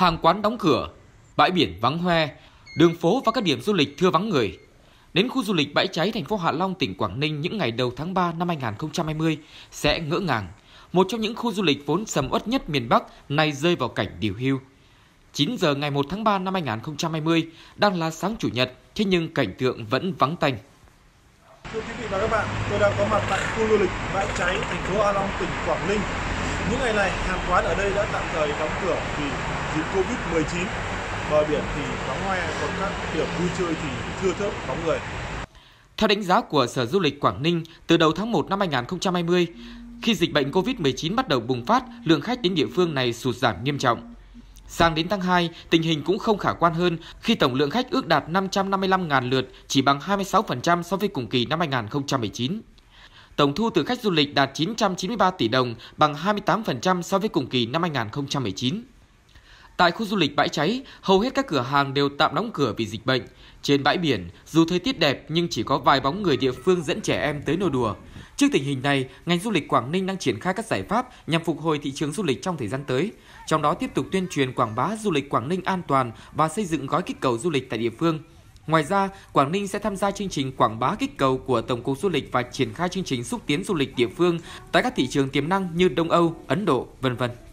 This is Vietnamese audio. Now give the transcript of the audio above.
hàng quán đóng cửa, bãi biển vắng hoe, đường phố và các điểm du lịch thưa vắng người. Đến khu du lịch Bãi Cháy thành phố Hạ Long tỉnh Quảng Ninh những ngày đầu tháng 3 năm 2020 sẽ ngỡ ngàng. Một trong những khu du lịch vốn sầm uất nhất miền Bắc nay rơi vào cảnh điều hưu. 9 giờ ngày 1 tháng 3 năm 2020 đang là sáng chủ nhật, thế nhưng cảnh tượng vẫn vắng tanh. Thưa quý vị và các bạn, tôi đang có mặt tại khu du lịch Bãi Cháy, thành phố Hạ Long, tỉnh Quảng Ninh những ngày này, hàng quán ở đây đã tạm thời đóng cửa vì dịch Covid-19. Bờ biển thì vắng hoe, còn các điểm vui chơi thì thưa thớt bóng người. Theo đánh giá của Sở Du lịch Quảng Ninh, từ đầu tháng 1 năm 2020, khi dịch bệnh COVID-19 bắt đầu bùng phát, lượng khách đến địa phương này sụt giảm nghiêm trọng. Sang đến tháng 2, tình hình cũng không khả quan hơn khi tổng lượng khách ước đạt 555.000 lượt, chỉ bằng 26% so với cùng kỳ năm 2019 tổng thu từ khách du lịch đạt 993 tỷ đồng, bằng 28% so với cùng kỳ năm 2019. Tại khu du lịch bãi cháy, hầu hết các cửa hàng đều tạm đóng cửa vì dịch bệnh. Trên bãi biển, dù thời tiết đẹp nhưng chỉ có vài bóng người địa phương dẫn trẻ em tới nô đùa. Trước tình hình này, ngành du lịch Quảng Ninh đang triển khai các giải pháp nhằm phục hồi thị trường du lịch trong thời gian tới, trong đó tiếp tục tuyên truyền quảng bá du lịch Quảng Ninh an toàn và xây dựng gói kích cầu du lịch tại địa phương – Ngoài ra, Quảng Ninh sẽ tham gia chương trình quảng bá kích cầu của Tổng cục Du lịch và triển khai chương trình xúc tiến du lịch địa phương tại các thị trường tiềm năng như Đông Âu, Ấn Độ, vân vân.